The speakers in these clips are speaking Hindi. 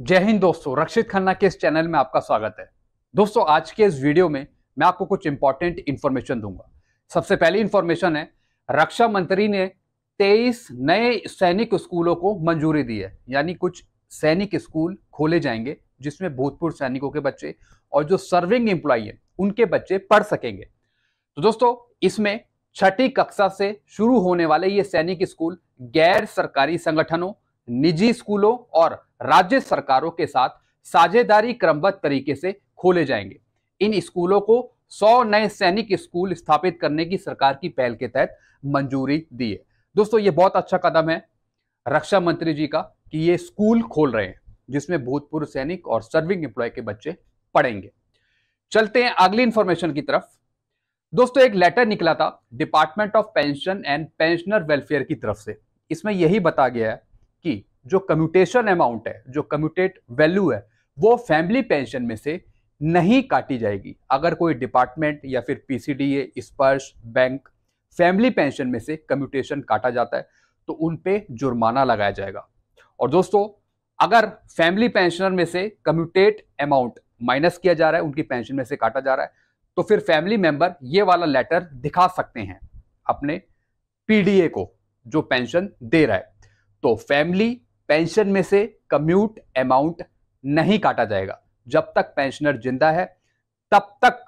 जय हिंद दोस्तों रक्षित खन्ना के इस चैनल में आपका स्वागत है दोस्तों आज के इस वीडियो में मैं आपको कुछ इंपॉर्टेंट इन्फॉर्मेशन दूंगा सबसे पहली इंफॉर्मेशन है रक्षा मंत्री ने 23 नए सैनिक स्कूलों को मंजूरी दी है यानी कुछ सैनिक स्कूल खोले जाएंगे जिसमें भूतपूर्व सैनिकों के बच्चे और जो सर्विंग एम्प्लॉय है उनके बच्चे पढ़ सकेंगे तो दोस्तों इसमें छठी कक्षा से शुरू होने वाले ये सैनिक स्कूल गैर सरकारी संगठनों निजी स्कूलों और राज्य सरकारों के साथ साझेदारी क्रमबद्ध तरीके से खोले जाएंगे इन स्कूलों को 100 नए सैनिक स्कूल स्थापित करने की सरकार की पहल के तहत मंजूरी दी है दोस्तों ये बहुत अच्छा कदम है रक्षा मंत्री जी का कि ये स्कूल खोल रहे हैं जिसमें भूतपूर्व सैनिक और सर्विंग एम्प्लॉय के बच्चे पढ़ेंगे चलते हैं अगली इंफॉर्मेशन की तरफ दोस्तों एक लेटर निकला था department of pension and pensioner welfare की तरफ से इसमें यही बताया गया है जो कम्यूटेशन अमाउंट है जो कम्यूटेट वैल्यू है वो फैमिली पेंशन में से नहीं काटी जाएगी अगर कोई डिपार्टमेंट या फिर पीसीडीए स्पर्श बैंक फैमिली पेंशन में से कम्यूटेशन काटा जाता है तो उन पे जुर्माना लगाया जाएगा और दोस्तों अगर फैमिली पेंशनर में से कम्यूटेट अमाउंट माइनस किया जा रहा है उनकी पेंशन में से काटा जा रहा है तो फिर फैमिली मेंबर ये वाला लेटर दिखा सकते हैं अपने पीडीए को जो पेंशन दे रहा है तो फैमिली पेंशन में से कम्यूट अमाउंट नहीं काटा जाएगा जब तक पेंशनर जिंदा है तब तक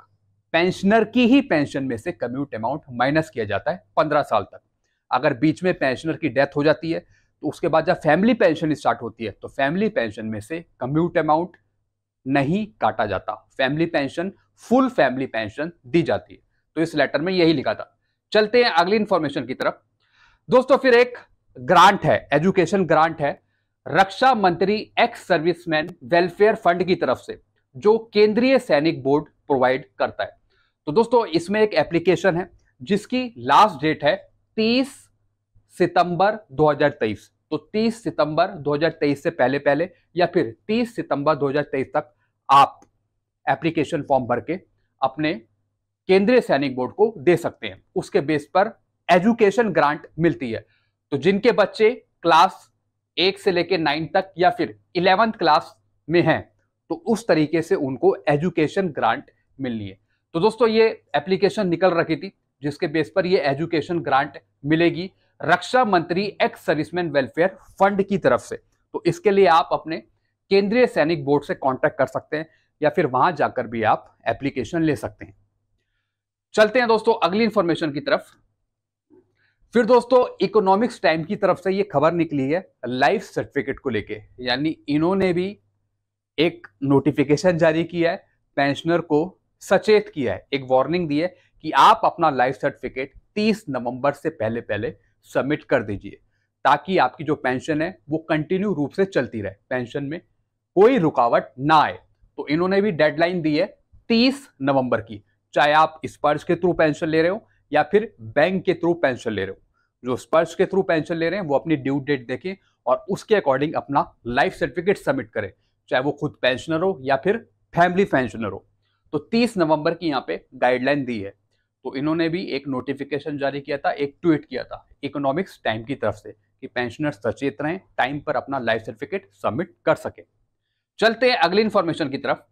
पेंशनर की ही पेंशन में से कम्यूट अमाउंट माइनस किया जाता है पंद्रह साल तक अगर बीच में पेंशनर की डेथ हो जाती है तो उसके बाद जब फैमिली पेंशन स्टार्ट होती है तो फैमिली पेंशन में से कम्यूट अमाउंट नहीं काटा जाता family pension full family pension दी जाती है तो इस लेटर में यही लिखा था चलते हैं अगली इंफॉर्मेशन की तरफ दोस्तों फिर एक ग्रांट है एजुकेशन ग्रांट है रक्षा मंत्री एक्स सर्विसमैन वेलफेयर फंड की तरफ से जो केंद्रीय सैनिक बोर्ड प्रोवाइड करता है तो दोस्तों इसमें एक एप्लीकेशन है जिसकी लास्ट डेट है 30 सितंबर 2023 तो 30 सितंबर 2023 से पहले पहले या फिर 30 सितंबर 2023 तक आप एप्लीकेशन फॉर्म भर के अपने केंद्रीय सैनिक बोर्ड को दे सकते हैं उसके बेस पर एजुकेशन ग्रांट मिलती है तो जिनके बच्चे क्लास एक से लेकर नाइन तक या फिर इलेवंथ क्लास में हैं तो उस तरीके से उनको एजुकेशन ग्रांट मिलनी है तो दोस्तों ये एप्लीकेशन निकल रखी थी जिसके बेस पर ये एजुकेशन ग्रांट मिलेगी रक्षा मंत्री एक्स सर्विसमैन वेलफेयर फंड की तरफ से तो इसके लिए आप अपने केंद्रीय सैनिक बोर्ड से कांटेक्ट कर सकते हैं या फिर वहां जाकर भी आप एप्लीकेशन ले सकते हैं चलते हैं दोस्तों अगली इंफॉर्मेशन की तरफ फिर दोस्तों इकोनॉमिक्स टाइम की तरफ से ये खबर निकली है लाइफ सर्टिफिकेट को लेके यानी इन्होंने भी एक नोटिफिकेशन जारी किया है पेंशनर को सचेत किया है एक वार्निंग दी है कि आप अपना लाइफ सर्टिफिकेट 30 नवंबर से पहले पहले सबमिट कर दीजिए ताकि आपकी जो पेंशन है वो कंटिन्यू रूप से चलती रहे पेंशन में कोई रुकावट ना आए तो इन्होंने भी डेडलाइन दी है 30 नवंबर की चाहे आप स्पर्श के थ्रू पेंशन ले रहे हो या फिर बैंक के थ्रू पेंशन ले रहे हो जो स्पर्श के थ्रू पेंशन ले रहे हैं वो अपनी ड्यू डेट देखें और उसके अकॉर्डिंग अपना लाइफ सर्टिफिकेट सबमिट करें चाहे वो खुद पेंशनर हो या फिर फैमिली पेंशनर हो तो 30 नवंबर की यहाँ पे गाइडलाइन दी है तो इन्होंने भी एक नोटिफिकेशन जारी किया था एक ट्वीट किया था इकोनॉमिक्स टाइम की तरफ से कि पेंशनर सचेत रहें टाइम पर अपना लाइफ सर्टिफिकेट सबमिट कर सके चलते हैं अगली इंफॉर्मेशन की तरफ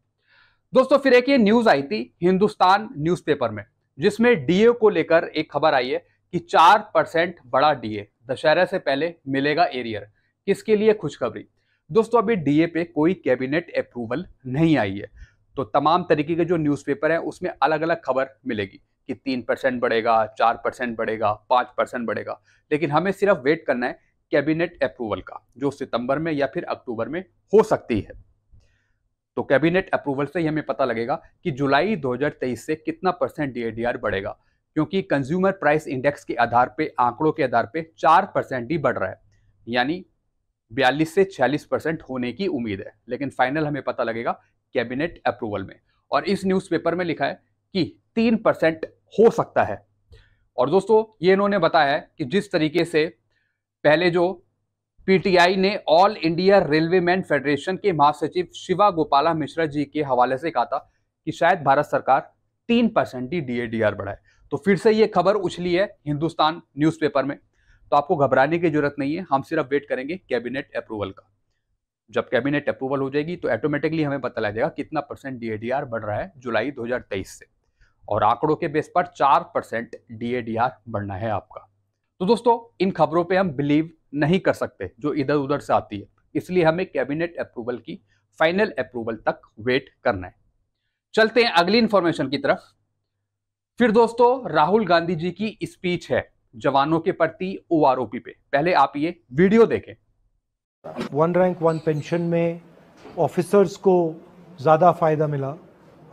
दोस्तों फिर एक ये न्यूज आई थी हिंदुस्तान न्यूज़पेपर में जिसमें डीए को लेकर एक खबर आई है कि चार परसेंट बड़ा डीए दशहरा से पहले मिलेगा एरियर किसके लिए खुशखबरी दोस्तों अभी डीए पे कोई कैबिनेट अप्रूवल नहीं आई है तो तमाम तरीके के जो न्यूज़पेपर हैं उसमें अलग अलग खबर मिलेगी कि तीन परसेंट बढ़ेगा चार परसेंट बढ़ेगा पाँच परसेंट बढ़ेगा लेकिन हमें सिर्फ वेट करना है कैबिनेट अप्रूवल का जो सितंबर में या फिर अक्टूबर में हो सकती है तो कैबिनेट अप्रूवल से ही हमें पता लगेगा कि जुलाई 2023 से कितना परसेंट डीएडीआर बढ़ेगा क्योंकि कंज्यूमर प्राइस इंडेक्स के आधार पे आंकड़ों के आधार पे चार परसेंट ही बढ़ रहा है यानी बयालीस से छियालीस परसेंट होने की उम्मीद है लेकिन फाइनल हमें पता लगेगा कैबिनेट अप्रूवल में और इस न्यूज़पेपर में लिखा है कि तीन परसेंट हो सकता है और दोस्तों ये इन्होंने बताया है कि जिस तरीके से पहले जो पीटीआई ने all India railway man federation के महासचिव शिवा गोपाला मिश्रा जी के हवाले से कहा था कि शायद भारत सरकार तीन परसेंट ही डीएडीआर बढ़ाए तो फिर से ये खबर उछली है हिंदुस्तान न्यूज़पेपर में तो आपको घबराने की जरूरत नहीं है हम सिर्फ वेट करेंगे कैबिनेट अप्रूवल का जब कैबिनेट अप्रूवल हो जाएगी तो ऑटोमेटिकली हमें पता लग जाएगा कितना परसेंट डीएडीआर बढ़ रहा है जुलाई दो से और आंकड़ों के बेस पर चार परसेंट डीएडीआर बढ़ना है आपका तो दोस्तों इन खबरों पर हम बिलीव नहीं कर सकते जो इधर उधर से आती है इसलिए हमें कैबिनेट अप्रूवल की फाइनल अप्रूवल तक वेट करना है चलते हैं अगली इंफॉर्मेशन की तरफ फिर दोस्तों राहुल गांधी जी की स्पीच है जवानों के प्रति ओआरओपी पे पहले आप ये वीडियो देखें वन रैंक वन पेंशन में ऑफिसर्स को ज़्यादा फायदा मिला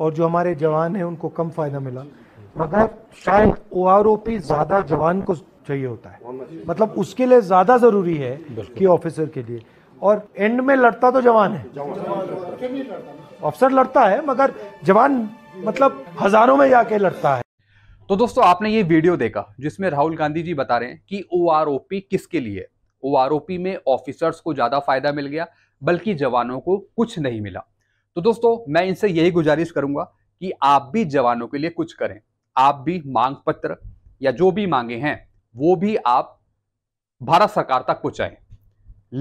और जो हमारे जवान हैं उनको कम फायदा मिला मगर शायद ओ ज़्यादा जवान को चाहिए होता है मतलब उसके लिए ज़्यादा ज़रूरी है कि ऑफिसर के लिए और एंड में लड़ता तो जवान है ऑफिसर लड़ता है मगर जवान मतलब हज़ारों में जाके लड़ता है तो दोस्तों आपने ये वीडियो देखा जिसमें राहुल गांधी जी बता रहे हैं कि ओ किसके लिए ओ में ऑफिसर्स को ज़्यादा फायदा मिल गया बल्कि जवानों को कुछ नहीं मिला तो दोस्तों मैं इनसे यही गुजारिश करूंगा कि आप भी जवानों के लिए कुछ करें आप भी मांग पत्र या जो भी मांगे हैं वो भी आप भारत सरकार तक पहुँचाएँ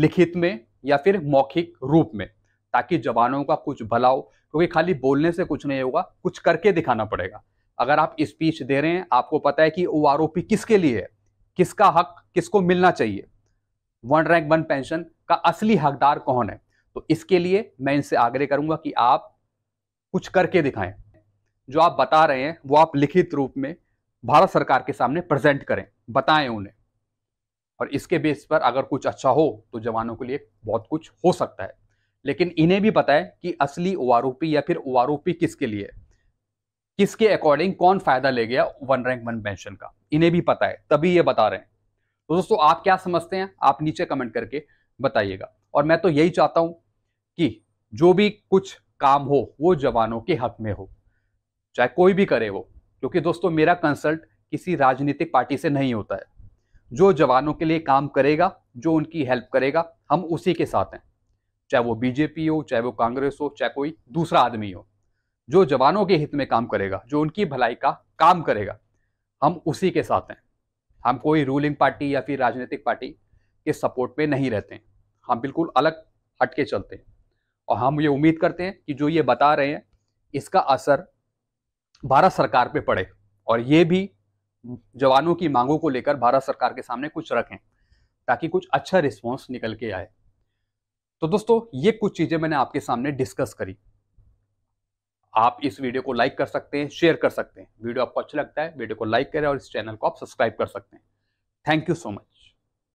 लिखित में या फिर मौखिक रूप में ताकि जवानों का कुछ भला हो क्योंकि खाली बोलने से कुछ नहीं होगा कुछ करके दिखाना पड़ेगा अगर आप स्पीच दे रहे हैं आपको पता है कि वो आरोपी किसके लिए है किसका हक किसको मिलना चाहिए वन रैंक वन पेंशन का असली हकदार कौन है तो इसके लिए मैं इनसे आग्रह करूंगा कि आप कुछ करके दिखाएं जो आप बता रहे हैं वो आप लिखित रूप में भारत सरकार के सामने प्रेजेंट करें बताएं उन्हें और इसके बेस पर अगर कुछ अच्छा हो तो जवानों के लिए बहुत कुछ हो सकता है लेकिन इन्हें भी पता है कि असली ओआरओपी या फिर ओआरओपी किसके लिए किसके अकॉर्डिंग कौन फायदा ले गया वन रैंक वन पेंशन का इन्हें भी पता है तभी ये बता रहे हैं तो दोस्तों आप क्या समझते हैं आप नीचे कमेंट करके बताइएगा और मैं तो यही चाहता हूं कि जो भी कुछ काम हो वो जवानों के हक में हो चाहे कोई भी करे वो क्योंकि दोस्तों मेरा कंसल्ट किसी राजनीतिक पार्टी से नहीं होता है जो जवानों के लिए काम करेगा जो उनकी हेल्प करेगा हम उसी के साथ हैं चाहे वो बीजेपी हो चाहे वो कांग्रेस हो चाहे कोई दूसरा आदमी हो जो जवानों के हित में काम करेगा जो उनकी भलाई का काम करेगा हम उसी के साथ हैं हम कोई रूलिंग पार्टी या फिर राजनीतिक पार्टी के सपोर्ट में नहीं रहते हैं हम बिल्कुल अलग हटके चलते हैं और हम ये उम्मीद करते हैं कि जो ये बता रहे हैं इसका असर भारत सरकार पे पड़े और ये भी जवानों की मांगों को लेकर भारत सरकार के सामने कुछ रखें ताकि कुछ अच्छा रिस्पॉन्स निकल के आए तो दोस्तों ये कुछ चीज़ें मैंने आपके सामने डिस्कस करी आप इस वीडियो को लाइक कर सकते हैं शेयर कर सकते हैं वीडियो आपको अच्छा लगता है वीडियो को लाइक करें और इस चैनल को आप सब्सक्राइब कर सकते हैं थैंक यू सो मच